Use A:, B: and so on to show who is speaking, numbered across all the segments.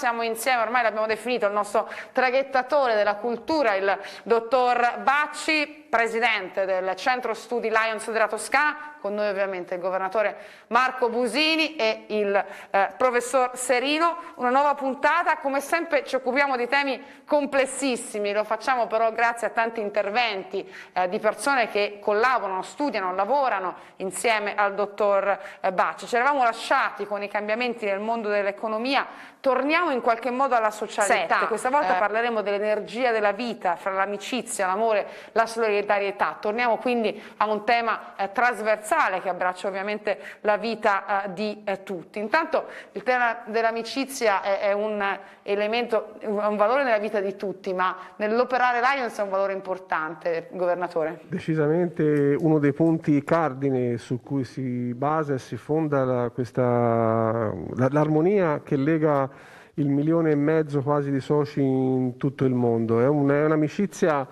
A: siamo insieme, ormai l'abbiamo definito, il nostro traghettatore della cultura, il dottor Bacci, presidente del Centro Studi Lions della Toscana, con noi ovviamente il governatore Marco Busini e il eh, professor Serino. Una nuova puntata, come sempre ci occupiamo di temi complessissimi, lo facciamo però grazie a tanti interventi eh, di persone che collaborano, studiano, lavorano insieme al dottor eh, Bacci. Ci eravamo lasciati con i cambiamenti nel mondo dell'economia, torniamo in qualche modo alla socialità. Sette. Certo, Questa volta eh. parleremo dell'energia della vita, fra l'amicizia, l'amore, la solidarietà solidarietà. Torniamo quindi a un tema eh, trasversale che abbraccia ovviamente la vita eh, di eh, tutti. Intanto il tema dell'amicizia è, è, un elemento, è un valore nella vita di tutti, ma nell'operare Lions è un valore importante, Governatore.
B: Decisamente uno dei punti cardine su cui si basa e si fonda la, questa, la, l'armonia che lega il milione e mezzo quasi di soci in tutto il mondo. È, un, è un'amicizia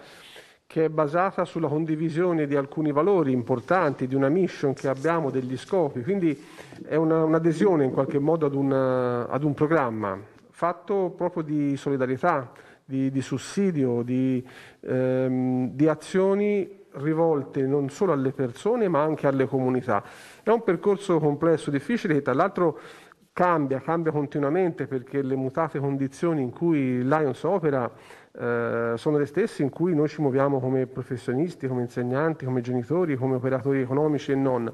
B: che è basata sulla condivisione di alcuni valori importanti, di una mission che abbiamo, degli scopi, quindi è una, un'adesione in qualche modo ad, una, ad, un programma fatto proprio di solidarietà, di, di sussidio, di, ehm, di azioni rivolte non solo alle persone ma anche alle comunità. È un percorso complesso, difficile, che tra l'altro cambia, cambia continuamente perché le mutate condizioni in cui Lions opera eh, sono le stesse in cui noi ci muoviamo come professionisti, come insegnanti, come genitori, come operatori economici e non.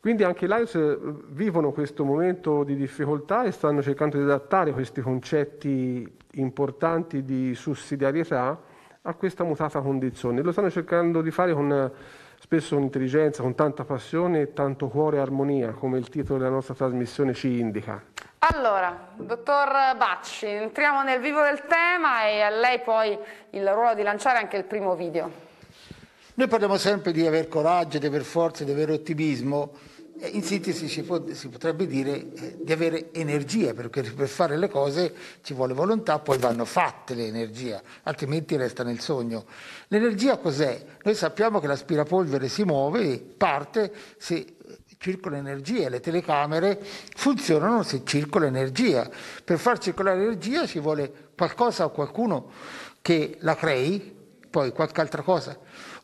B: Quindi anche i Lions eh, vivono questo momento di difficoltà e stanno cercando di adattare questi concetti importanti di sussidiarietà a questa mutata condizione. Lo stanno cercando di fare con eh, spesso con intelligenza, con tanta passione e tanto cuore e armonia, come il titolo della nostra trasmissione ci indica.
A: Allora, dottor Bacci, entriamo nel vivo del tema e a lei poi il ruolo di lanciare anche il primo video.
C: Noi parliamo sempre di aver coraggio, di aver forza, di avere ottimismo. Eh, in sintesi si, può, si potrebbe dire eh, di avere energia, perché per fare le cose ci vuole volontà, poi vanno fatte le energie, altrimenti resta nel sogno. L'energia cos'è? Noi sappiamo che l'aspirapolvere si muove, parte, se circola energia, le telecamere funzionano se circola energia. Per far circolare energia ci vuole qualcosa o qualcuno che la crei, poi qualche altra cosa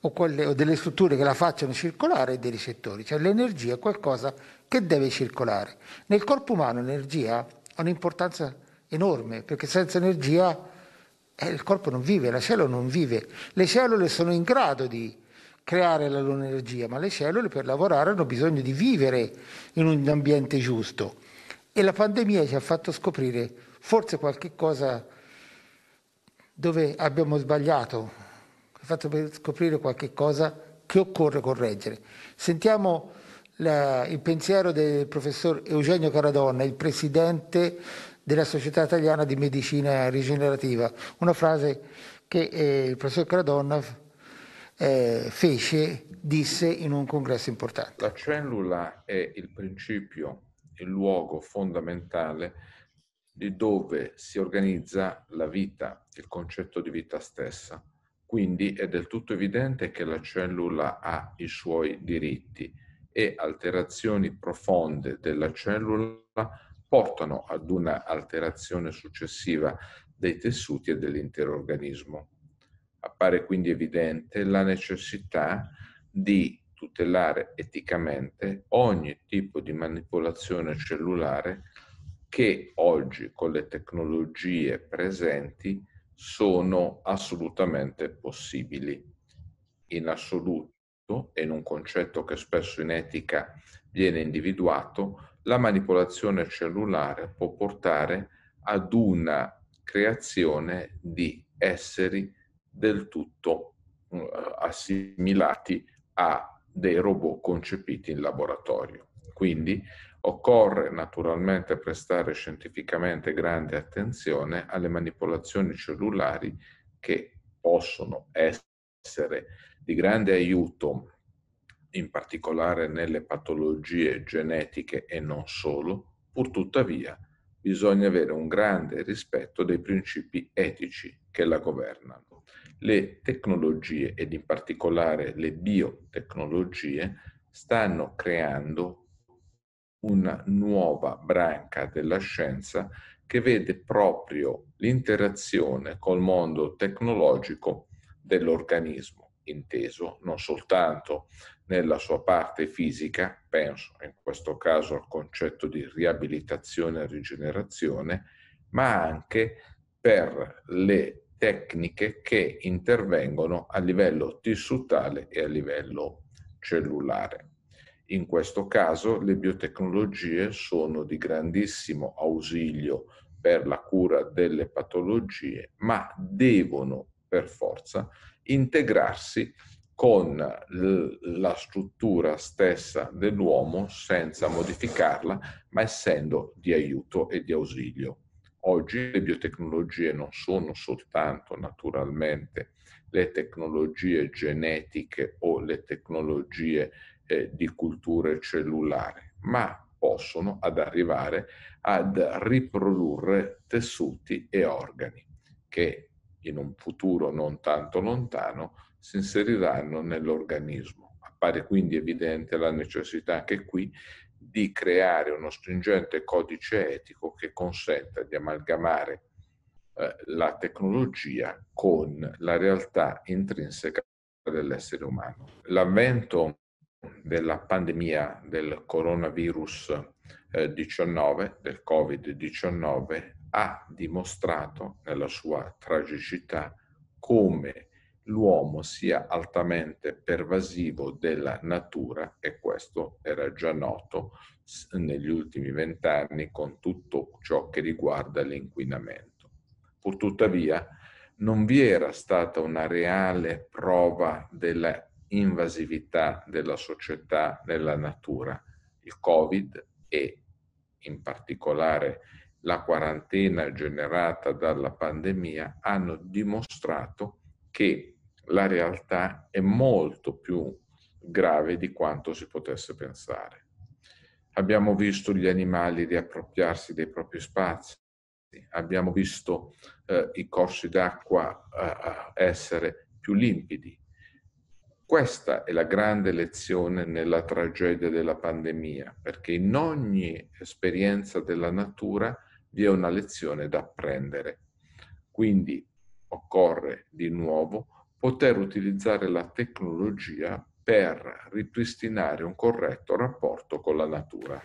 C: o, quelle, o delle strutture che la facciano circolare e dei ricettori. Cioè l'energia è qualcosa che deve circolare. Nel corpo umano l'energia ha un'importanza enorme perché senza energia eh, il corpo non vive, la cellula non vive. Le cellule sono in grado di creare la loro energia, ma le cellule per lavorare hanno bisogno di vivere in un ambiente giusto. E la pandemia ci ha fatto scoprire forse qualche cosa dove abbiamo sbagliato, ci ha fatto scoprire qualche cosa che occorre correggere. Sentiamo la, il pensiero del professor Eugenio Caradonna, il presidente della Società Italiana di Medicina Rigenerativa, una frase che eh, il professor Caradonna eh, fece, disse in un congresso importante.
D: La cellula è il principio, il luogo fondamentale di dove si organizza la vita, il concetto di vita stessa. Quindi è del tutto evidente che la cellula ha i suoi diritti e alterazioni profonde della cellula portano ad una alterazione successiva dei tessuti e dell'intero organismo. Appare quindi evidente la necessità di tutelare eticamente ogni tipo di manipolazione cellulare che oggi con le tecnologie presenti sono assolutamente possibili. In assoluto, e in un concetto che spesso in etica viene individuato, la manipolazione cellulare può portare ad una creazione di esseri del tutto mm, assimilati a dei robot concepiti in laboratorio. Quindi occorre naturalmente prestare scientificamente grande attenzione alle manipolazioni cellulari che possono essere di grande aiuto in particolare nelle patologie genetiche e non solo, purtuttavia bisogna avere un grande rispetto dei principi etici che la governano. Le tecnologie ed in particolare le biotecnologie stanno creando una nuova branca della scienza che vede proprio l'interazione col mondo tecnologico dell'organismo, inteso non soltanto nella sua parte fisica, penso in questo caso al concetto di riabilitazione e rigenerazione, ma anche per le tecniche che intervengono a livello tissutale e a livello cellulare. In questo caso le biotecnologie sono di grandissimo ausilio per la cura delle patologie, ma devono per forza integrarsi con la struttura stessa dell'uomo senza modificarla, ma essendo di aiuto e di ausilio Oggi le biotecnologie non sono soltanto naturalmente le tecnologie genetiche o le tecnologie eh, di culture cellulare, ma possono ad arrivare ad riprodurre tessuti e organi che in un futuro non tanto lontano si inseriranno nell'organismo. Appare quindi evidente la necessità che qui di creare uno stringente codice etico che consenta di amalgamare eh, la tecnologia con la realtà intrinseca dell'essere umano. L'avvento della pandemia del coronavirus 19, eh, del Covid-19, ha dimostrato nella sua tragicità come l'uomo sia altamente pervasivo della natura e questo era già noto negli ultimi vent'anni con tutto ciò che riguarda l'inquinamento. Purtuttavia non vi era stata una reale prova della invasività della società nella natura. Il Covid e in particolare la quarantena generata dalla pandemia hanno dimostrato che la realtà è molto più grave di quanto si potesse pensare. Abbiamo visto gli animali riappropriarsi dei propri spazi, abbiamo visto eh, i corsi d'acqua eh, eh, essere più limpidi. Questa è la grande lezione nella tragedia della pandemia, perché in ogni esperienza della natura vi è una lezione da apprendere. Quindi occorre di nuovo poter utilizzare la tecnologia per ripristinare un corretto rapporto con la natura.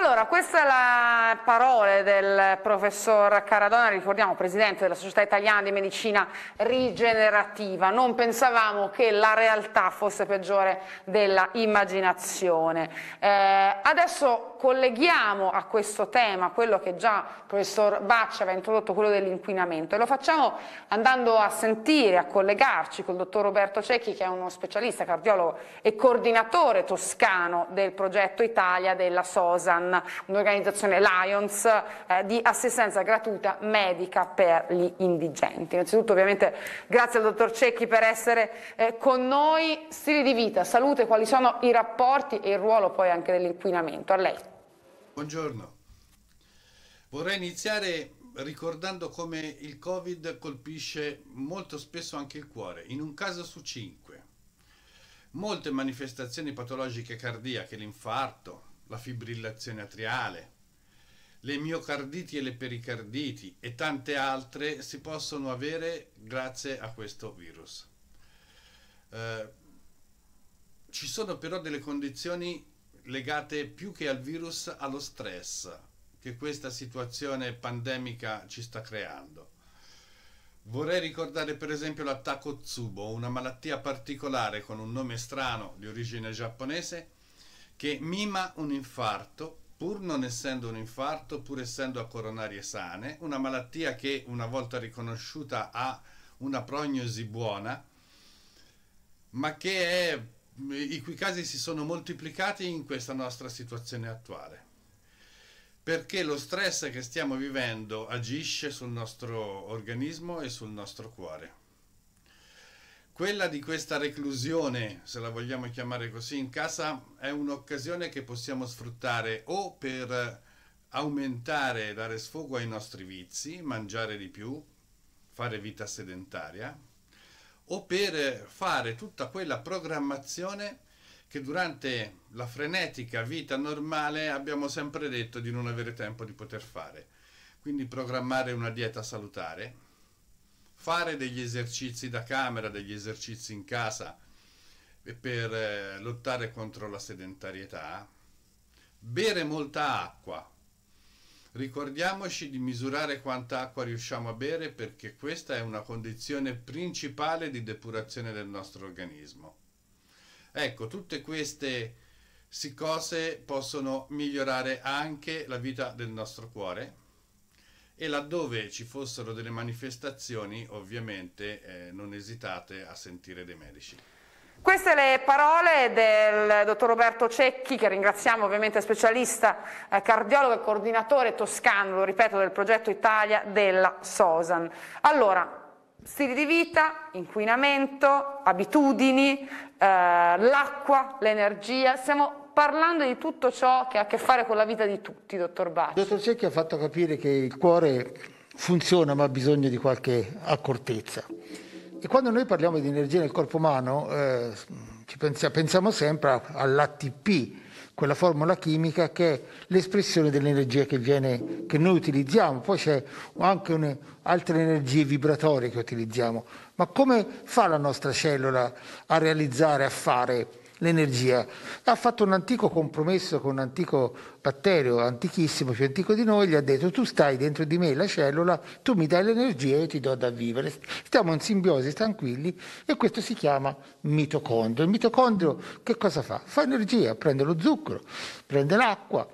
A: Allora, queste sono le parole del professor Caradona, ricordiamo presidente della Società Italiana di Medicina Rigenerativa. Non pensavamo che la realtà fosse peggiore della immaginazione. Eh, adesso colleghiamo a questo tema quello che già il professor Baccia aveva introdotto, quello dell'inquinamento, e lo facciamo andando a sentire, a collegarci col dottor Roberto Cecchi, che è uno specialista cardiologo e coordinatore toscano del progetto Italia della SOSAN. San, un'organizzazione Lions eh, di assistenza gratuita medica per gli indigenti. Innanzitutto ovviamente grazie al dottor Cecchi per essere eh, con noi, stili di vita, salute, quali sono i rapporti e il ruolo poi anche dell'inquinamento. A lei.
E: Buongiorno. Vorrei iniziare ricordando come il Covid colpisce molto spesso anche il cuore, in un caso su cinque. Molte manifestazioni patologiche cardiache, l'infarto, la fibrillazione atriale, le miocarditi e le pericarditi e tante altre si possono avere grazie a questo virus. Eh, ci sono però delle condizioni legate più che al virus allo stress che questa situazione pandemica ci sta creando. Vorrei ricordare per esempio l'attacco Tsubo, una malattia particolare con un nome strano di origine giapponese che mima un infarto, pur non essendo un infarto, pur essendo a coronarie sane, una malattia che una volta riconosciuta ha una prognosi buona, ma che è, i cui casi si sono moltiplicati in questa nostra situazione attuale. Perché lo stress che stiamo vivendo agisce sul nostro organismo e sul nostro cuore. Quella di questa reclusione, se la vogliamo chiamare così, in casa è un'occasione che possiamo sfruttare o per aumentare, dare sfogo ai nostri vizi, mangiare di più, fare vita sedentaria, o per fare tutta quella programmazione che durante la frenetica vita normale abbiamo sempre detto di non avere tempo di poter fare. Quindi programmare una dieta salutare, fare degli esercizi da camera, degli esercizi in casa eh, per eh, lottare contro la sedentarietà, bere molta acqua. Ricordiamoci di misurare quanta acqua riusciamo a bere perché questa è una condizione principale di depurazione del nostro organismo. Ecco, tutte queste cose possono migliorare anche la vita del nostro cuore e laddove ci fossero delle manifestazioni ovviamente eh, non esitate a sentire dei medici.
A: Queste le parole del dottor Roberto Cecchi, che ringraziamo ovviamente specialista eh, cardiologo e coordinatore toscano, lo ripeto, del progetto Italia della Sosan. Allora, stili di vita, inquinamento, abitudini, eh, l'acqua, l'energia, siamo parlando di tutto ciò che ha a che fare con la vita di tutti, dottor Bacci.
C: Dottor Cecchi ha fatto capire che il cuore funziona ma ha bisogno di qualche accortezza. E quando noi parliamo di energia nel corpo umano eh, pensiamo, pensiamo sempre all'ATP, quella formula chimica che è l'espressione dell'energia che, viene, che noi utilizziamo. Poi c'è anche un, altre energie vibratorie che utilizziamo. Ma come fa la nostra cellula a realizzare, a fare l'energia. Ha fatto un antico compromesso con un antico batterio, antichissimo, più antico di noi, gli ha detto tu stai dentro di me la cellula, tu mi dai l'energia e io ti do da vivere. Stiamo in simbiosi tranquilli e questo si chiama mitocondrio. Il mitocondrio che cosa fa? Fa energia, prende lo zucchero, prende l'acqua,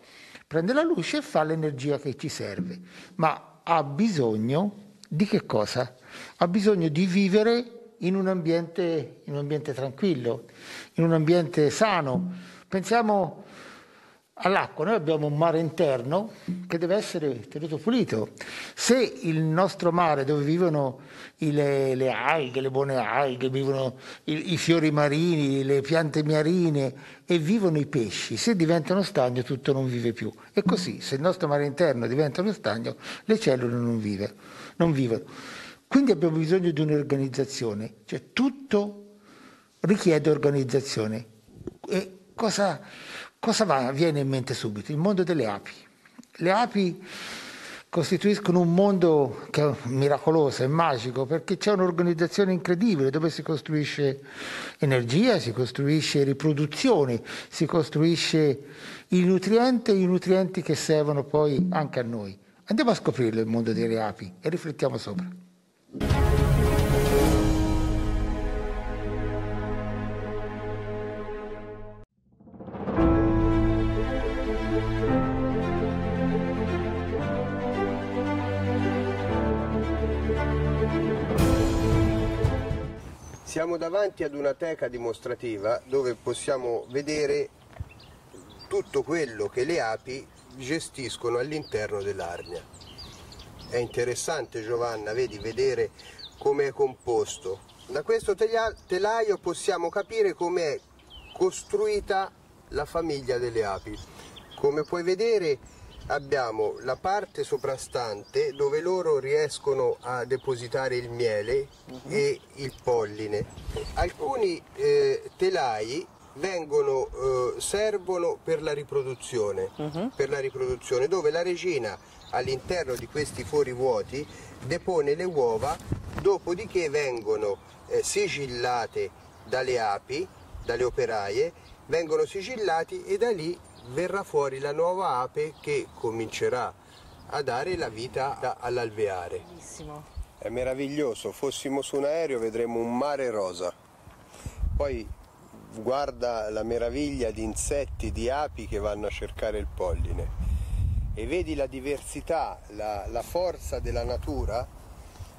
C: prende la luce e fa l'energia che ci serve, ma ha bisogno di che cosa? Ha bisogno di vivere in un ambiente, in un ambiente tranquillo, in un ambiente sano. Pensiamo all'acqua, noi abbiamo un mare interno che deve essere tenuto pulito. Se il nostro mare dove vivono le, le alghe, le buone alghe, vivono i, i, fiori marini, le piante marine e vivono i pesci, se diventano stagno tutto non vive più. E così, se il nostro mare interno diventa uno stagno, le cellule non, vive, non vivono. Quindi abbiamo bisogno di un'organizzazione, cioè tutto richiede organizzazione. E cosa, cosa va, viene in mente subito? Il mondo delle api. Le api costituiscono un mondo che è miracoloso, è magico, perché c'è un'organizzazione incredibile dove si costruisce energia, si costruisce riproduzione, si costruisce il nutriente e i nutrienti che servono poi anche a noi. Andiamo a scoprirlo il mondo delle api e riflettiamo sopra.
F: siamo davanti ad una teca dimostrativa dove possiamo vedere tutto quello che le api gestiscono all'interno dell'arnia. È interessante Giovanna, vedi, vedere come è composto. Da questo telaio possiamo capire come è costruita la famiglia delle api. Come puoi vedere abbiamo la parte soprastante dove loro riescono a depositare il miele uh mhm. -huh. e il polline. Alcuni eh, telai vengono, eh, servono per la, uh mhm. -huh. per la riproduzione, dove la regina all'interno di questi fori vuoti depone le uova, dopodiché vengono eh, sigillate dalle api, dalle operaie, vengono sigillati e da lì verrà fuori la nuova ape che comincerà a dare la vita all'alveare.
G: Bellissimo.
F: È meraviglioso, fossimo su un aereo vedremmo un mare rosa. Poi guarda la meraviglia di insetti, di api che vanno a cercare il polline e vedi la diversità, la, la forza della natura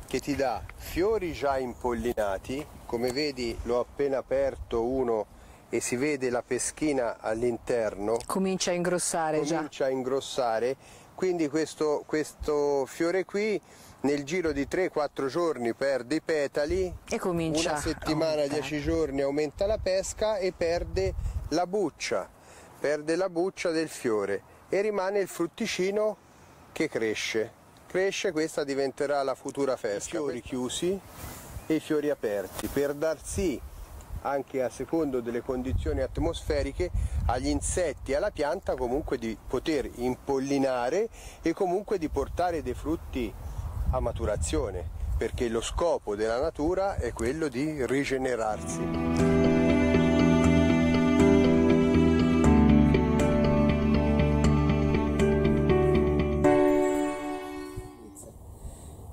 F: che ti dà fiori già impollinati, come vedi l'ho appena aperto uno e si vede la peschina all'interno. Comincia a ingrossare comincia già. Comincia a ingrossare, quindi questo, questo fiore qui nel giro di 3-4 giorni perde i petali, e
H: comincia una settimana,
F: 10 giorni aumenta la pesca e perde la buccia, perde la buccia del fiore e rimane il frutticino che cresce, cresce questa diventerà la futura festa. I fiori chiusi e i fiori aperti per dar sì anche a secondo delle condizioni atmosferiche agli insetti e alla pianta comunque di poter impollinare e comunque di portare dei frutti a maturazione perché lo scopo della natura è quello di rigenerarsi.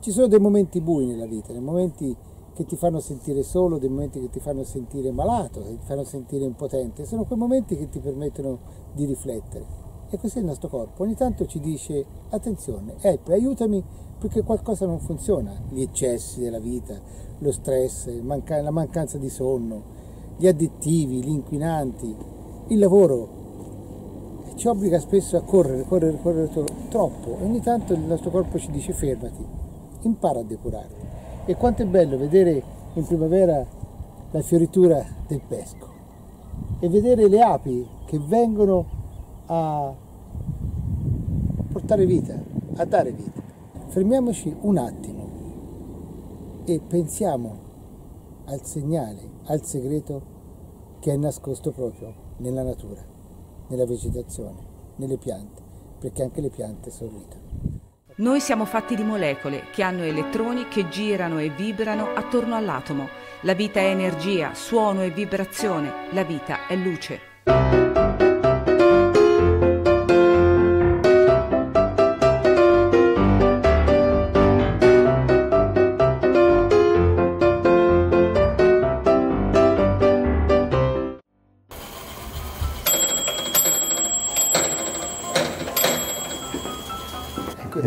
C: Ci sono dei momenti bui nella vita, dei momenti che ti fanno sentire solo, dei momenti che ti fanno sentire malato, che ti fanno sentire impotente, sono quei momenti che ti permettono di riflettere. E così il nostro corpo ogni tanto ci dice attenzione, help, aiutami perché qualcosa non funziona, gli eccessi della vita, lo stress, manca- la mancanza di sonno, gli additivi, gli inquinanti, il lavoro ci obbliga spesso a correre, correre, correre troppo e ogni tanto il nostro corpo ci dice fermati, impara a depurarti. E quanto è bello vedere in primavera la fioritura del pesco e vedere le api che vengono a portare vita, a dare vita. Fermiamoci un attimo e pensiamo al segnale, al segreto che è nascosto proprio nella natura, nella vegetazione, nelle piante, perché anche le piante sorridono.
A: Noi siamo fatti di molecole che hanno elettroni che girano e vibrano attorno all'atomo. La vita è energia, suono e vibrazione. La vita è luce.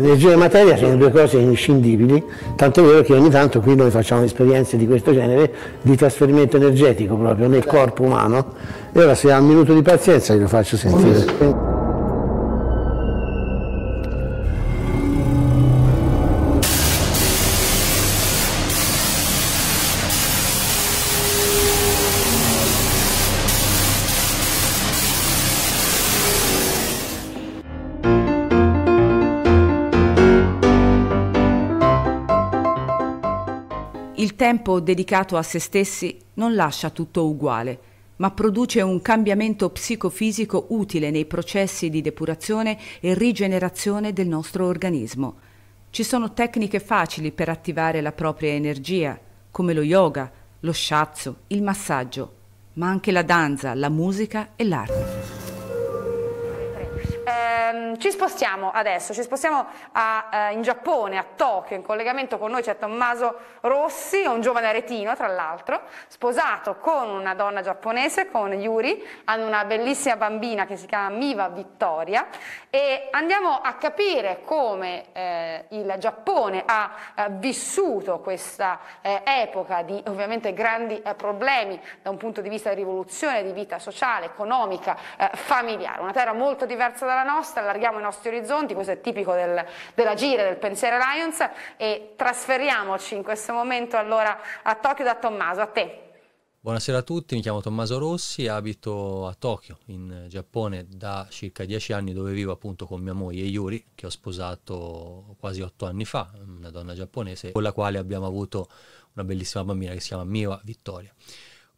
C: energia e materia sono due cose inscindibili, tanto è vero che ogni tanto qui noi facciamo esperienze di questo genere di trasferimento energetico proprio nel corpo umano e ora se ha un minuto di pazienza glielo faccio sentire.
A: tempo dedicato a se stessi non lascia tutto uguale, ma produce un cambiamento psicofisico utile nei processi di depurazione e rigenerazione del nostro organismo. Ci sono tecniche facili per attivare la propria energia, come lo yoga, lo shiatsu, il massaggio, ma anche la danza, la musica e l'arte. Ehm, ci spostiamo adesso, ci spostiamo a, eh, in Giappone, a Tokyo, in collegamento con noi c'è Tommaso Rossi, un giovane aretino tra l'altro, sposato con una donna giapponese, con Yuri, hanno una bellissima bambina che si chiama Miva Vittoria e andiamo a capire come eh, il Giappone ha eh, vissuto questa eh, epoca di ovviamente grandi eh, problemi da un punto di vista di rivoluzione, di vita sociale, economica, eh, familiare, una terra molto diversa dalla nostra proposte, allarghiamo i nostri orizzonti, questo è tipico del, della Gira, del Pensiero Lions e trasferiamoci in questo momento allora a Tokyo da Tommaso, a te.
I: Buonasera a tutti, mi chiamo Tommaso Rossi, abito a Tokyo, in Giappone, da circa dieci anni dove vivo appunto con mia moglie Yuri, che ho sposato quasi otto anni fa, una donna giapponese, con la quale abbiamo avuto una bellissima bambina che si chiama Miwa Vittoria.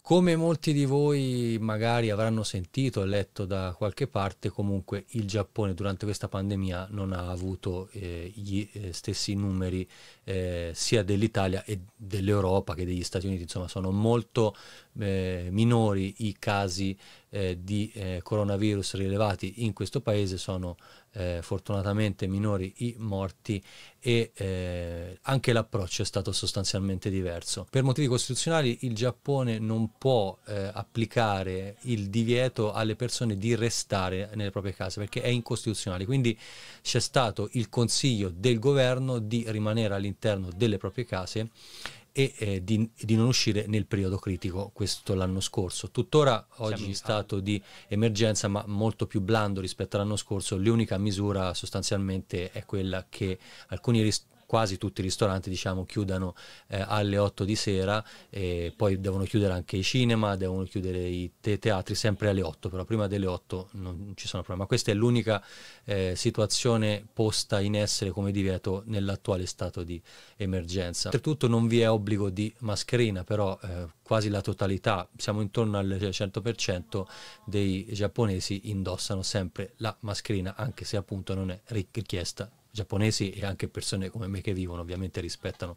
I: Come molti di voi magari avranno sentito e letto da qualche parte, comunque il Giappone durante questa pandemia non ha avuto eh, gli eh, stessi numeri eh, sia dell'Italia e dell'Europa che degli Stati Uniti, insomma sono molto eh, minori i casi eh, di eh, coronavirus rilevati in questo paese, sono eh, fortunatamente minori i morti e eh, anche l'approccio è stato sostanzialmente diverso. Per motivi costituzionali il Giappone non può eh, applicare il divieto alle persone di restare nelle proprie case perché è incostituzionale, quindi c'è stato il consiglio del governo di rimanere all'interno delle proprie case e eh, di, di, non uscire nel periodo critico, questo l'anno scorso. Tuttora oggi Siamo in stato di emergenza, ma molto più blando rispetto all'anno scorso, l'unica misura sostanzialmente è quella che alcuni ristoranti quasi tutti i ristoranti diciamo, chiudano eh, alle 8 di sera e poi devono chiudere anche i cinema, devono chiudere i te- teatri sempre alle 8, però prima delle 8 non ci sono problemi. Ma questa è l'unica eh, situazione posta in essere come divieto nell'attuale stato di emergenza. Oltretutto non vi è obbligo di mascherina, però eh, quasi la totalità, siamo intorno al 100% dei giapponesi indossano sempre la mascherina, anche se appunto non è richiesta giapponesi e anche persone come me che vivono ovviamente rispettano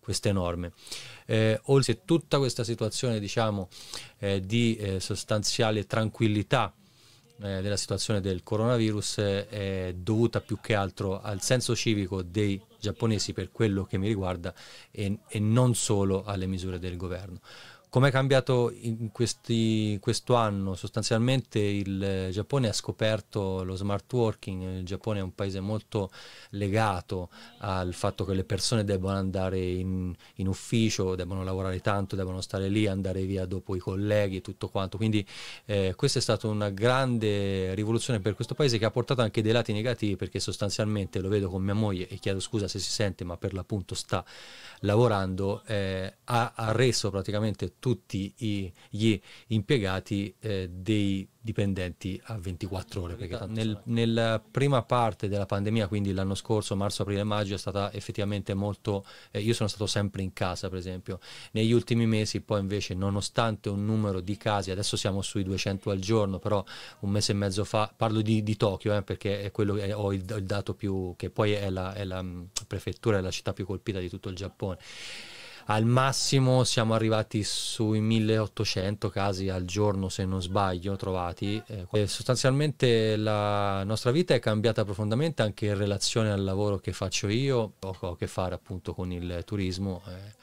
I: queste norme. Eh, oltre tutta questa situazione diciamo, eh, di eh, sostanziale tranquillità eh, della situazione del coronavirus eh, è dovuta più che altro al senso civico dei giapponesi per quello che mi riguarda e, e non solo alle misure del governo. Come è cambiato in questi, questo anno? Sostanzialmente il eh, Giappone ha scoperto lo smart working, il Giappone è un paese molto legato al fatto che le persone debbano andare in, in ufficio, debbano lavorare tanto, debbano stare lì, andare via dopo i colleghi e tutto quanto. Quindi eh, questa è stata una grande rivoluzione per questo paese che ha portato anche dei lati negativi perché sostanzialmente lo vedo con mia moglie e chiedo scusa se si sente ma per l'appunto sta lavorando, eh, ha, ha reso praticamente tutti i, gli impiegati eh, dei dipendenti a 24 ore. Perché nel, nella prima parte della pandemia, quindi l'anno scorso, marzo, aprile, maggio, è stata effettivamente molto... Eh, io sono stato sempre in casa, per esempio. Negli ultimi mesi, poi invece, nonostante un numero di casi, adesso siamo sui 200 al giorno, però un mese e mezzo fa, parlo di, di Tokyo, eh, perché è quello che ho il, il, dato più... che poi è la, è la mm, prefettura, è la città più colpita di tutto il Giappone al massimo siamo arrivati sui 1800 casi al giorno se non sbaglio trovati eh, e sostanzialmente la nostra vita è cambiata profondamente anche in relazione al lavoro che faccio io ho a che fare appunto con il turismo eh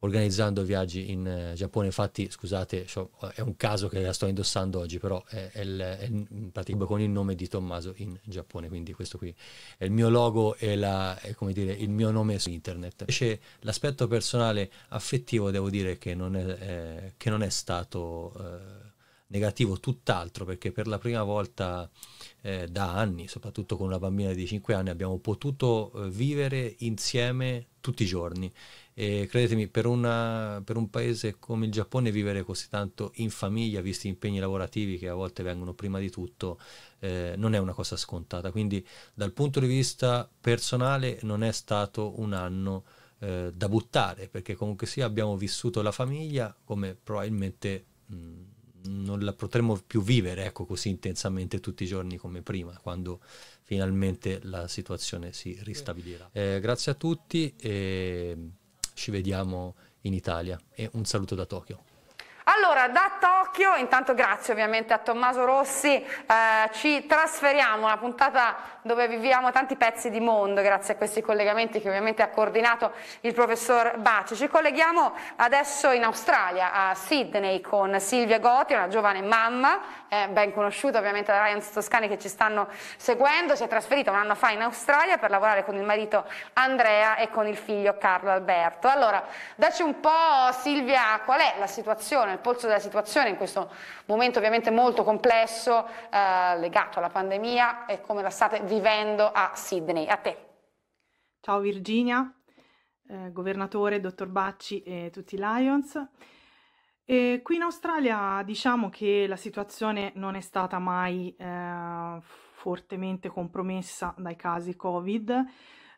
I: organizzando viaggi in eh, Giappone. Infatti, scusate, cioè, è un caso che la sto indossando oggi, però è, è, il, è in con il nome di Tommaso in Giappone. Quindi questo qui è il mio logo e la, è come dire, il mio nome su internet. Invece l'aspetto personale affettivo devo dire che non è, eh, che non è stato eh, negativo, tutt'altro, perché per la prima volta eh, da anni, soprattutto con una bambina di 5 anni, abbiamo potuto eh, vivere insieme tutti i giorni e credetemi, per, una, per, un paese come il Giappone vivere così tanto in famiglia, visti gli impegni lavorativi che a volte vengono prima di tutto, eh, non è una cosa scontata. Quindi dal punto di vista personale non è stato un anno eh, da buttare, perché comunque sì abbiamo vissuto la famiglia come probabilmente... Mh, mm, non la potremmo più vivere ecco, così intensamente tutti i giorni come prima, quando finalmente la situazione si ristabilirà. Eh, grazie a tutti. E ci vediamo in Italia e un saluto da Tokyo.
A: Allora, da Tokyo, intanto grazie ovviamente a Tommaso Rossi, eh, ci trasferiamo a una puntata dove viviamo tanti pezzi di mondo, grazie a questi collegamenti che ovviamente ha coordinato il professor Baci. Ci colleghiamo adesso in Australia, a Sydney, con Silvia Goti, una giovane mamma è ben conosciuta ovviamente da Lions Toscani che ci stanno seguendo, si è trasferita un anno fa in Australia per lavorare con il marito Andrea e con il figlio Carlo Alberto. Allora, dacci un po' Silvia qual è la situazione, il polso della situazione in questo momento ovviamente molto complesso eh, legato alla pandemia e
G: come la state vivendo a Sydney. A te. Ciao Virginia, eh, governatore, dottor Bacci e tutti i Lions. E qui in Australia diciamo che la situazione non è stata mai eh, fortemente compromessa dai casi Covid.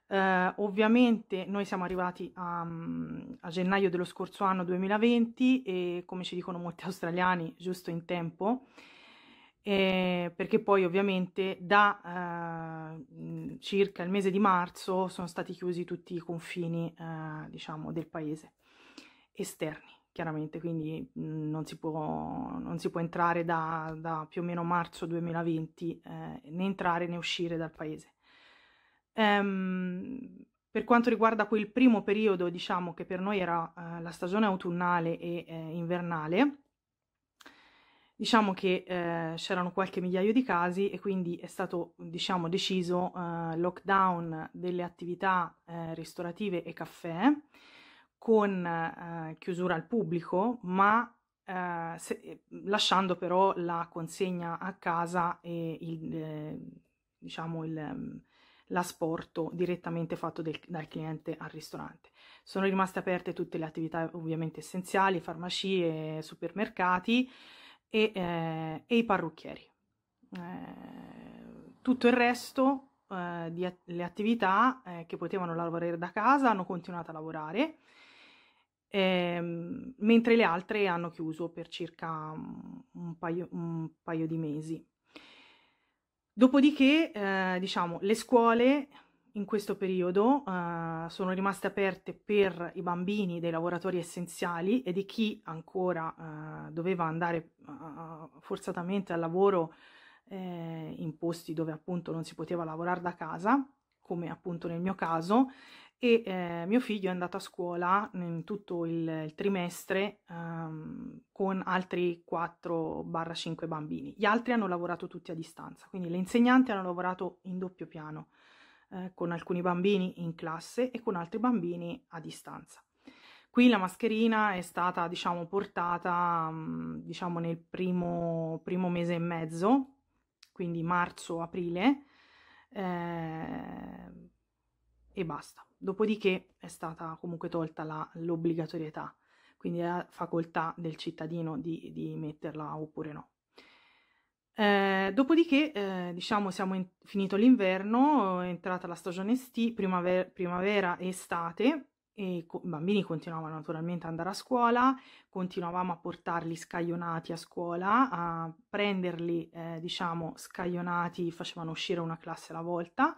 G: Eh, ovviamente noi siamo arrivati a, mm, a, gennaio dello scorso anno 2020 e come ci dicono molti australiani, giusto in tempo, eh, perché poi ovviamente da eh, mm, circa il mese di marzo sono stati chiusi tutti i confini eh, diciamo, del paese esterni chiaramente, quindi mhmm, non si può, non si può entrare da, da, più o meno marzo 2020, eh, né entrare né uscire dal paese. Ehm, per quanto riguarda quel primo periodo, diciamo che per noi era eh, la stagione autunnale e eh, invernale, diciamo che eh, c'erano qualche migliaio di casi e quindi è stato diciamo, deciso eh, lockdown delle attività eh, ristorative e caffè, con eh, chiusura al pubblico, ma eh, se, eh, lasciando però la consegna a casa e il, eh, diciamo il, mm, l'asporto direttamente fatto del, dal cliente al ristorante. Sono rimaste aperte tutte le attività ovviamente essenziali, farmacie, supermercati e, eh, e i parrucchieri. Eh, tutto il resto di, le attività che potevano lavorare da casa hanno continuato a lavorare ehm, mentre le altre hanno chiuso per circa un paio, un paio di mesi. Dopodiché, eh, diciamo, le scuole in questo periodo eh, sono rimaste aperte per i bambini dei lavoratori essenziali e di chi ancora eh, doveva andare eh, forzatamente al lavoro eh, in posti dove appunto non si poteva lavorare da casa come appunto nel mio caso, e eh, mio figlio è andato a scuola in tutto il, il trimestre ehm, con altri 4-5 bambini. Gli altri hanno lavorato tutti a distanza, quindi le insegnanti hanno lavorato in doppio piano, eh, con alcuni bambini in classe e con altri bambini a distanza. Qui la mascherina è stata, diciamo, portata, mm, diciamo, nel primo, primo mese e mezzo, quindi marzo-aprile, eh, e basta. Dopodiché è stata comunque tolta la, l'obbligatorietà, quindi la facoltà del cittadino di, di metterla oppure no. Eh, dopodiché, eh, diciamo, siamo in, finito l'inverno, è entrata la stagione esti, primavera, e estate, i bambini continuavano naturalmente ad andare a scuola, continuavamo a portarli scaglionati a scuola, a prenderli, eh, diciamo, scaglionati, facevano uscire una classe alla volta,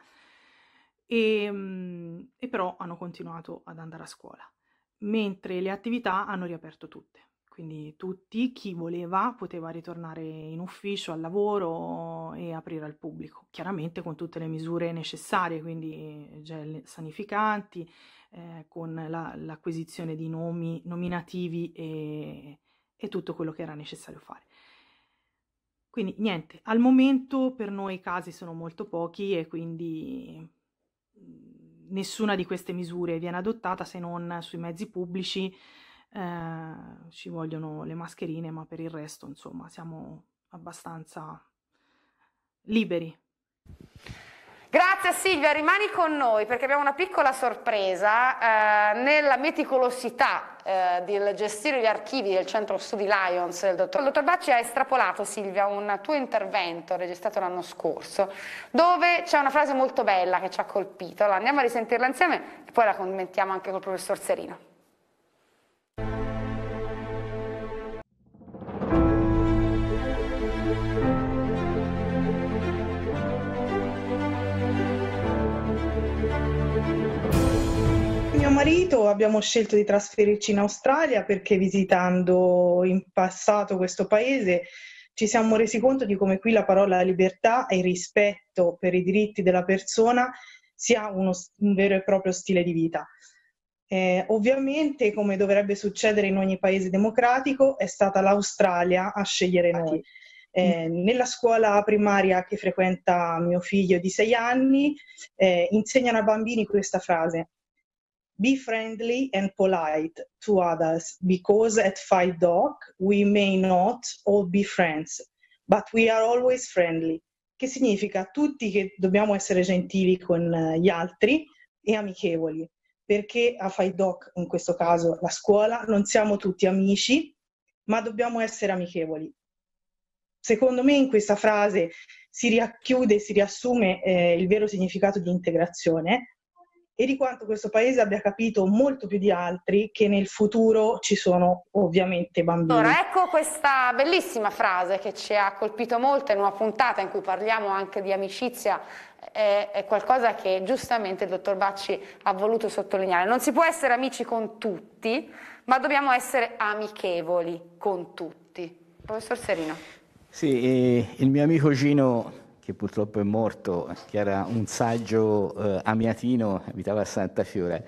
G: e, ehm, e però hanno continuato ad andare a scuola, mentre le attività hanno riaperto tutte quindi tutti, chi voleva, poteva ritornare in ufficio, al lavoro e aprire al pubblico, chiaramente con tutte le misure necessarie, quindi gel sanificanti, eh, con la, l'acquisizione di nomi nominativi e, e tutto quello che era necessario fare. Quindi niente, al momento per noi i casi sono molto pochi e quindi mm, nessuna di queste misure viene adottata se non sui mezzi pubblici eh, ci vogliono le mascherine, ma per il resto, insomma, siamo abbastanza liberi.
A: Grazie Silvia, rimani con noi perché abbiamo una piccola sorpresa eh, nella meticolosità eh, del gestire gli archivi del centro studi Lions. Il dottor, il dottor Bacci ha estrapolato Silvia un tuo intervento registrato l'anno scorso dove c'è una frase molto bella che ci ha colpito, allora, andiamo a risentirla insieme e poi la commentiamo anche col professor Serino.
G: marito abbiamo scelto di trasferirci in Australia perché visitando in passato questo paese ci siamo resi conto di come qui la parola libertà e rispetto per i diritti della persona sia uno, un vero e proprio stile di vita. Eh, ovviamente, come dovrebbe succedere in ogni paese democratico, è stata l'Australia a scegliere noi. Eh, nella scuola primaria che frequenta mio figlio di sei anni eh, insegnano ai bambini questa frase be friendly and polite to others because at Fight Doc we may not all be friends, but we are always friendly, che significa tutti che dobbiamo essere gentili con eh, gli altri e amichevoli, perché a Fight Doc, in questo caso la scuola, non siamo tutti amici, ma dobbiamo essere amichevoli. Secondo me in questa frase si riacchiude, si riassume eh, il vero significato di integrazione, e di quanto questo paese abbia capito molto più di altri che nel futuro ci sono ovviamente bambini. Allora,
A: ecco questa bellissima frase che ci ha colpito molto in una puntata in cui parliamo anche di amicizia è, qualcosa che giustamente il dottor Bacci ha voluto sottolineare. Non si può essere amici con tutti, ma dobbiamo essere amichevoli con tutti. Professor Serino.
H: Sì, eh, il mio amico Gino che purtroppo è morto, che era un saggio eh, amiatino, abitava a Santa Fiora,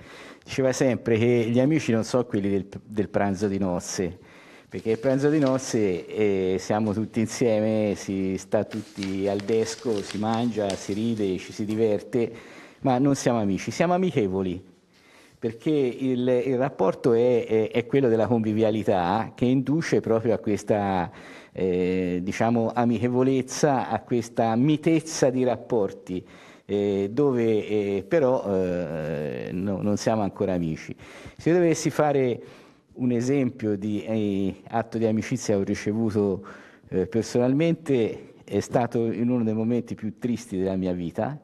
H: diceva sempre che gli amici non sono quelli del, del pranzo di nozze, perché il pranzo di nozze eh, siamo tutti insieme, si sta tutti al desco, si mangia, si ride, ci si diverte, ma non siamo amici, siamo amichevoli, perché il, il rapporto è, è, è, quello della convivialità che induce proprio a questa eh, diciamo, amichevolezza, a questa mitezza di rapporti. Eh, dove eh, però eh, no, non siamo ancora amici. Se io dovessi fare un esempio di eh, atto di amicizia che ho ricevuto eh, personalmente, è stato in uno dei momenti più tristi della mia vita,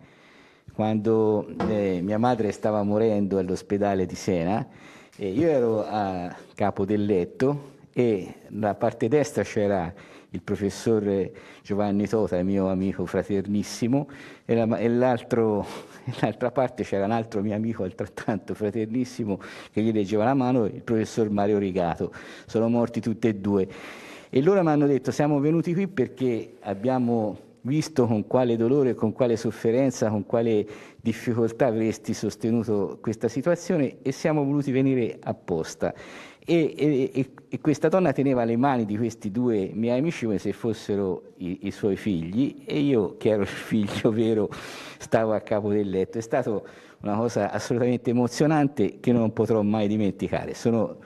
H: quando eh, mia madre stava morendo all'ospedale di Sena, eh, io ero a capo del letto e nella parte destra c'era il professor Giovanni Tota, mio amico fraternissimo, e, la, e l'altro, l'altra parte c'era un altro mio amico altrettanto fraternissimo che gli leggeva la mano, il professor Mario Rigato. Sono morti tutti e due. E loro mi hanno detto siamo venuti qui perché abbiamo visto con quale dolore, con quale sofferenza, con quale difficoltà avresti sostenuto questa situazione e siamo voluti venire apposta. E, e, e questa donna teneva le mani di questi due miei amici come se fossero i, i suoi figli e io, che ero il figlio vero, stavo a capo del letto. È stata una cosa assolutamente emozionante che non potrò mai dimenticare. Sono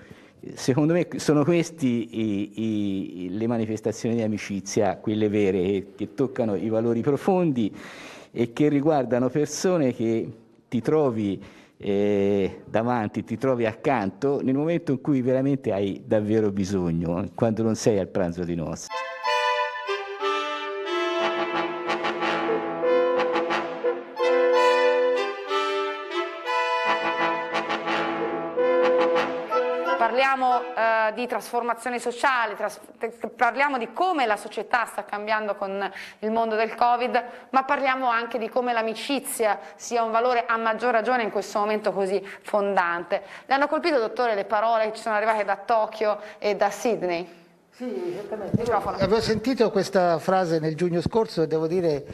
H: Secondo me sono queste le manifestazioni di amicizia, quelle vere, che toccano i valori profondi e che riguardano persone che ti trovi eh, davanti, ti trovi accanto nel momento in cui veramente hai davvero bisogno, quando non sei al pranzo di nozze.
A: eh, di trasformazione sociale, tras- parliamo di come la società sta cambiando con il mondo del Covid, ma parliamo anche di come l'amicizia sia un valore a maggior ragione in questo momento così fondante. Le hanno colpito, dottore, le parole che ci sono arrivate da Tokyo e da Sydney?
C: Sì, esattamente. Avevo sentito questa frase nel giugno scorso e devo dire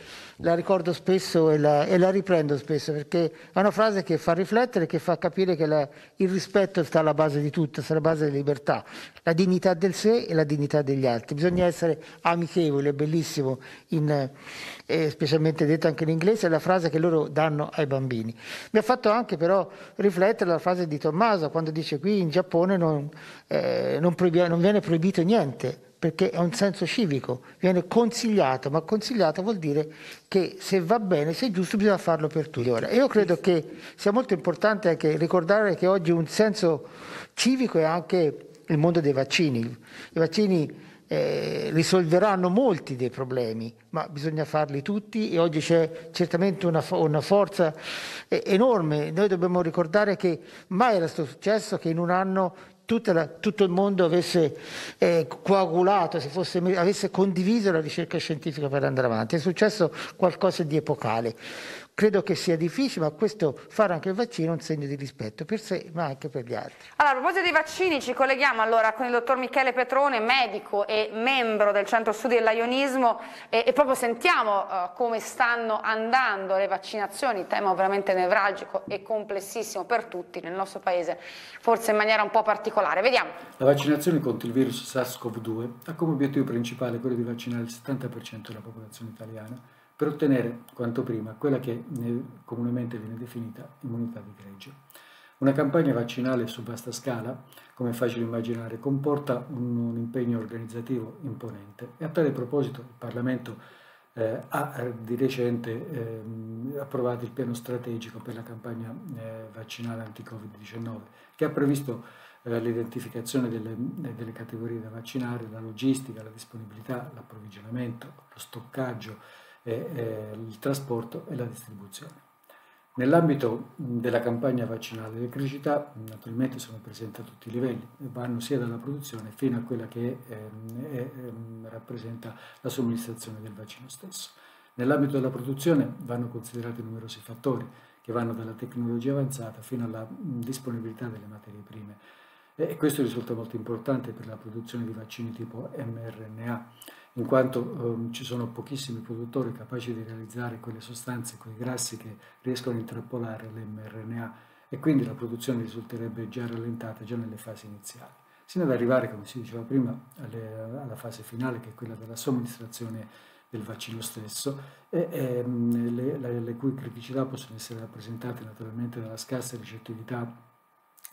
C: la ricordo spesso e la, e la, riprendo spesso perché è una frase che fa riflettere, che fa capire che la, il rispetto sta alla base di tutto, sta alla base della libertà, la dignità del sé e la dignità degli altri. Bisogna essere amichevoli, è bellissimo, in, eh, specialmente detto anche in inglese, è la frase che loro danno ai bambini. Mi ha fatto anche però riflettere la frase di Tommaso quando dice qui in Giappone non, eh, non, proibia, non viene proibito niente perché è un senso civico, viene consigliato, ma consigliato vuol dire che se va bene, se è giusto, bisogna farlo per tutti. Ora, certo. io credo che sia molto importante anche ricordare che oggi un senso civico è anche il mondo dei vaccini. I vaccini eh, risolveranno molti dei problemi, ma bisogna farli tutti e oggi c'è certamente una, una forza eh, enorme. Noi dobbiamo ricordare che mai era successo che in un anno la, tutto il mondo avesse eh, coagulato, fosse, avesse condiviso la ricerca scientifica per andare avanti. È successo qualcosa di epocale credo che sia difficile, ma questo fare anche il vaccino è un segno di rispetto per sé, ma anche per gli altri.
A: Allora, a proposito dei vaccini, ci colleghiamo allora con il dottor Michele Petrone, medico e membro del Centro Studi dell'Aionismo, e, e, proprio sentiamo uh, come stanno andando le vaccinazioni, tema veramente nevralgico e complessissimo per tutti nel nostro paese, forse in maniera un po' particolare. Vediamo.
J: La vaccinazione contro il virus SARS-CoV-2 ha come obiettivo principale quello di vaccinare il 70% della popolazione italiana per ottenere quanto prima quella che comunemente viene definita immunità di gregge. Una campagna vaccinale su vasta scala, come è facile immaginare, comporta un, un impegno organizzativo imponente e a tale proposito il Parlamento eh, ha eh, di recente eh, approvato il piano strategico per la campagna eh, vaccinale anti-Covid-19 che ha previsto eh, l'identificazione delle, delle, categorie da vaccinare, la logistica, la disponibilità, l'approvvigionamento, lo stoccaggio, e, eh, il trasporto e la distribuzione. Nell'ambito della campagna vaccinale dell'elettricità naturalmente sono presenti a tutti i livelli, vanno sia dalla produzione fino a quella che ehm, ehm, rappresenta la somministrazione del vaccino stesso. Nell'ambito della produzione vanno considerati numerosi fattori che vanno dalla tecnologia avanzata fino alla disponibilità delle materie prime e questo risulta molto importante per la produzione di vaccini tipo mRNA in quanto um, ci sono pochissimi produttori capaci di realizzare quelle sostanze, quei grassi che riescono a intrappolare l'mRNA e quindi la produzione risulterebbe già rallentata già nelle fasi iniziali, sino ad arrivare, come si diceva prima, alle, alla fase finale che è quella della somministrazione del vaccino stesso, e, e ehm, le, le, le cui criticità possono essere rappresentate naturalmente dalla scarsa ricettività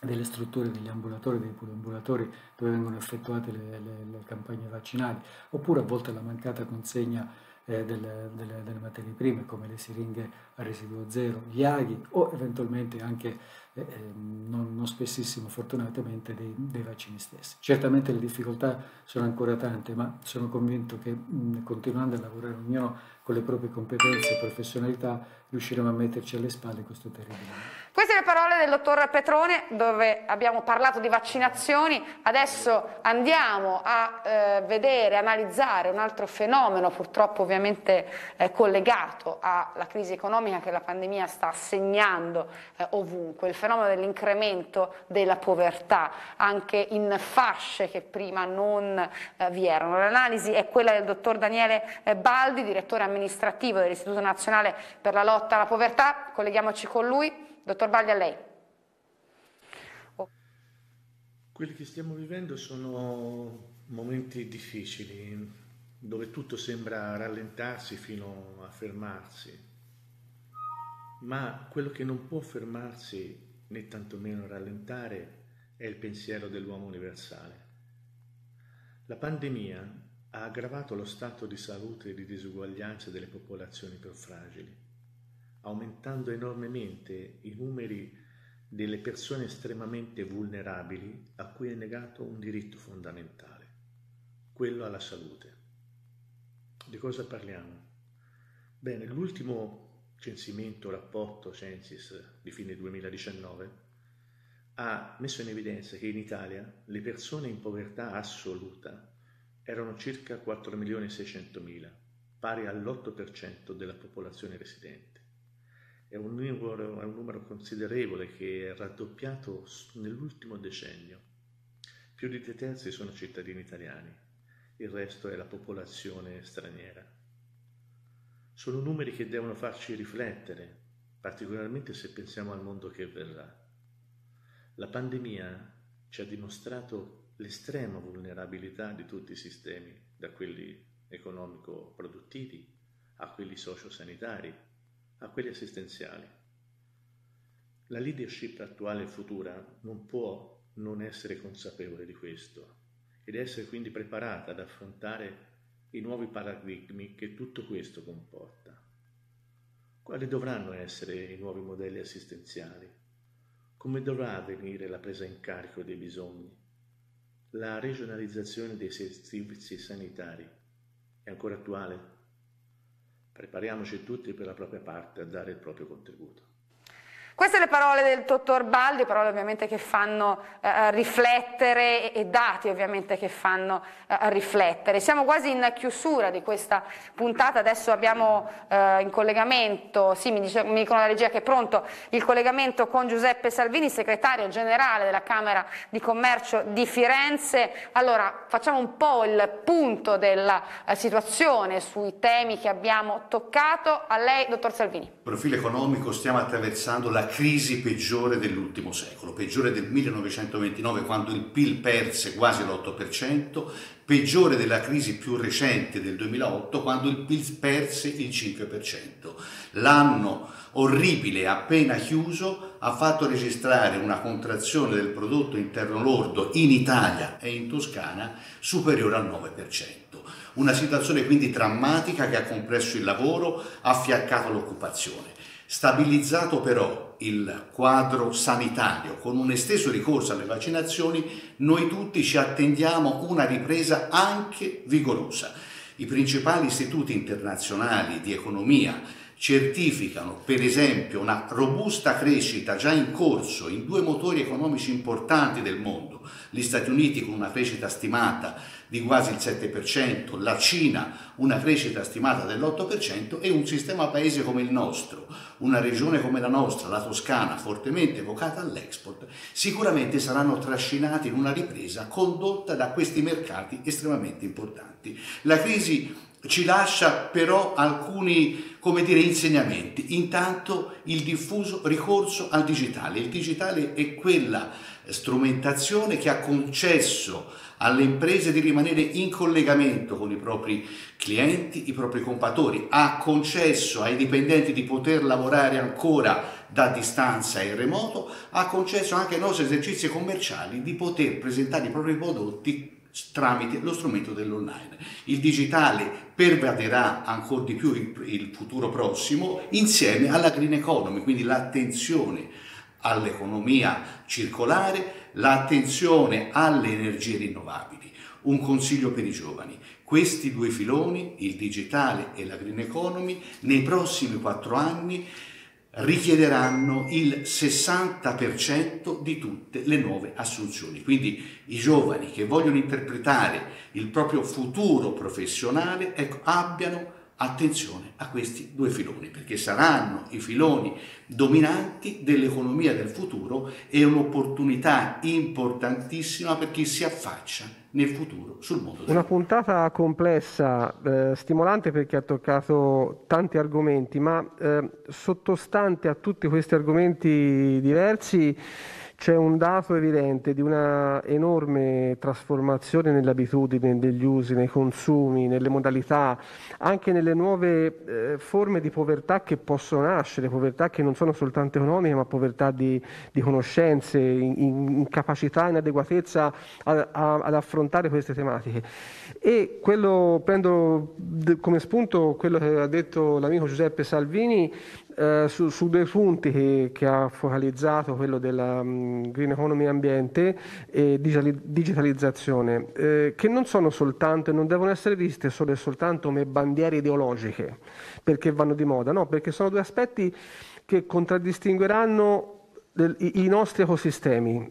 J: delle strutture degli ambulatori, dei poliambulatori dove vengono effettuate le, le, le campagne vaccinali, oppure a volte la mancata consegna eh, delle, delle, delle, materie prime come le siringhe a residuo zero, gli aghi o eventualmente anche, eh, eh, non, non, spessissimo fortunatamente, dei, dei, vaccini stessi. Certamente le difficoltà sono ancora tante, ma sono convinto che mh, continuando a lavorare ognuno con le proprie competenze e professionalità riusciremo a metterci alle spalle questo terribile.
A: Queste le parole del dottor Petrone dove abbiamo parlato di vaccinazioni, adesso andiamo a eh, vedere, analizzare un altro fenomeno purtroppo ovviamente eh, collegato alla crisi economica che la pandemia sta segnando eh, ovunque, il fenomeno dell'incremento della povertà anche in fasce che prima non eh, vi erano. L'analisi è quella del dottor Daniele eh, Baldi, direttore amministrativo dell'Istituto Nazionale per la lotta alla povertà, colleghiamoci con lui. Dottor Baglia, lei. Oh.
K: Quelli che stiamo vivendo sono momenti difficili, dove tutto sembra rallentarsi fino a fermarsi, ma quello che non può fermarsi né tantomeno rallentare è il pensiero dell'uomo universale. La pandemia ha aggravato lo stato di salute e di disuguaglianza delle popolazioni più fragili aumentando enormemente i numeri delle persone estremamente vulnerabili a cui è negato un diritto fondamentale, quello alla salute. Di cosa parliamo? Bene, l'ultimo censimento, rapporto Census di fine 2019 ha messo in evidenza che in Italia le persone in povertà assoluta erano circa 4.600.000, pari all'8% della popolazione residente è un numero, è un numero considerevole che è raddoppiato nell'ultimo decennio. Più di tre terzi sono cittadini italiani, il resto è la popolazione straniera. Sono numeri che devono farci riflettere, particolarmente se pensiamo al mondo che verrà. La pandemia ci ha dimostrato l'estrema vulnerabilità di tutti i sistemi, da quelli economico-produttivi a quelli socio-sanitari, a quelli assistenziali. La leadership attuale e futura non può non essere consapevole di questo ed essere quindi preparata ad affrontare i nuovi paradigmi che tutto questo comporta. Quali dovranno essere i nuovi modelli assistenziali? Come dovrà avvenire la presa in carico dei bisogni? La regionalizzazione dei servizi sanitari è ancora attuale? Prepariamoci tutti per la propria parte a dare il proprio contributo.
A: Queste le parole del dottor Baldi, parole ovviamente che fanno eh, eh riflettere e, dati ovviamente che fanno eh, eh, riflettere. Siamo quasi in chiusura di questa puntata, adesso abbiamo eh, in collegamento, sì mi, dice, mi dicono la regia che è pronto, il collegamento con Giuseppe Salvini, segretario generale della Camera di Commercio di Firenze. Allora facciamo un po' il punto della eh, situazione sui temi che abbiamo toccato. A lei, dottor Salvini
L: profilo economico stiamo attraversando la crisi peggiore dell'ultimo secolo, peggiore del 1929 quando il PIL perse quasi l'8%, peggiore della crisi più recente del 2008 quando il PIL perse il 5%. L'anno orribile appena chiuso ha fatto registrare una contrazione del prodotto interno lordo in Italia e in Toscana superiore al 9%. Una situazione quindi drammatica che ha compresso il lavoro, affiaccato l'occupazione. Stabilizzato però il quadro sanitario con un esteso ricorso alle vaccinazioni, noi tutti ci attendiamo una ripresa anche vigorosa. I principali istituti internazionali di economia certificano per esempio una robusta crescita già in corso in due motori economici importanti del mondo, gli Stati Uniti con una crescita stimata di quasi il 7%, la Cina una crescita stimata dell'8% e un sistema paese come il nostro, una regione come la nostra, la Toscana, fortemente vocata all'export, sicuramente saranno trascinati in una ripresa condotta da questi mercati estremamente importanti. La crisi ci lascia però alcuni come dire, insegnamenti. Intanto il diffuso ricorso al digitale. Il digitale è quella strumentazione che ha concesso alle imprese di rimanere in collegamento con i propri clienti, i propri compatori, ha concesso ai dipendenti di poter lavorare ancora da distanza e remoto, ha concesso anche ai nostri esercizi commerciali di poter presentare i propri prodotti tramite lo strumento dell'online. Il digitale pervaderà ancora di più il, il futuro prossimo insieme alla green economy, quindi l'attenzione all'economia circolare l'attenzione alle energie rinnovabili, un consiglio per i giovani. Questi due filoni, il digitale e la green economy, nei prossimi quattro anni richiederanno il 60% di tutte le nuove assunzioni. Quindi i giovani che vogliono interpretare il proprio futuro professionale, ecco, abbiano attenzione a questi due filoni, perché saranno i filoni dominanti dell'economia del futuro e un'opportunità importantissima per chi si affaccia nel futuro sul mondo.
B: Una puntata complessa, eh, stimolante perché ha toccato tanti argomenti, ma eh, sottostante a tutti questi argomenti diversi c'è un dato evidente di una enorme trasformazione nelle abitudini, negli usi, nei consumi, nelle modalità, anche nelle nuove eh, forme di povertà che possono nascere, povertà che non sono soltanto economiche, ma povertà di, di conoscenze, incapacità, in inadeguatezza a, a, ad affrontare queste tematiche. E quello prendo come spunto quello che ha detto l'amico Giuseppe Salvini eh, su, su, due punti che, che, ha focalizzato, quello della um, green economy ambiente e digitalizzazione, eh, che non sono soltanto e non devono essere viste solo e soltanto come bandiere ideologiche, perché vanno di moda, no, perché sono due aspetti che contraddistingueranno del, i, i nostri ecosistemi,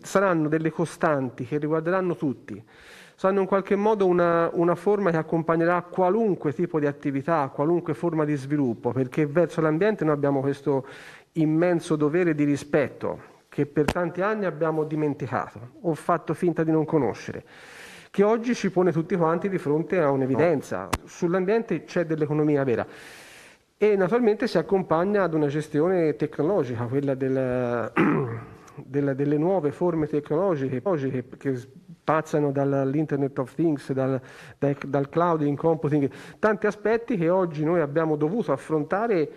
B: saranno delle costanti che riguarderanno tutti saranno in qualche modo una, una, forma che accompagnerà qualunque tipo di attività, qualunque forma di sviluppo, perché verso l'ambiente noi abbiamo questo immenso dovere di rispetto che per tanti anni abbiamo dimenticato o fatto finta di non conoscere, che oggi ci pone tutti quanti di fronte a un'evidenza. Sull'ambiente c'è dell'economia vera e naturalmente si accompagna ad una gestione tecnologica, quella del, della, delle nuove forme tecnologiche che passano dall'Internet of Things, dal, dal, dal clouding, computing, tanti aspetti che oggi noi abbiamo dovuto affrontare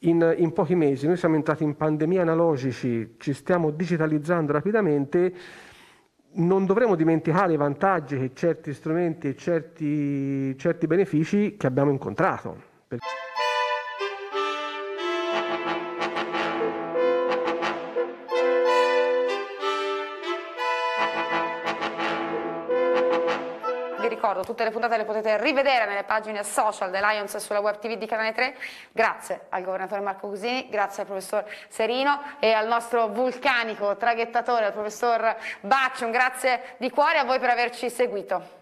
B: in, in, pochi mesi. Noi siamo entrati in pandemia analogici, ci stiamo digitalizzando rapidamente. Non dovremo dimenticare i vantaggi che certi strumenti e certi, certi benefici che abbiamo incontrato.
A: tutte le puntate le potete rivedere nelle pagine social dell'Ions e sulla web TV di Canale 3. Grazie al governatore Marco Cusini, grazie al professor Serino e al nostro vulcanico traghettatore, al professor Baccion. Grazie di cuore a voi per averci seguito.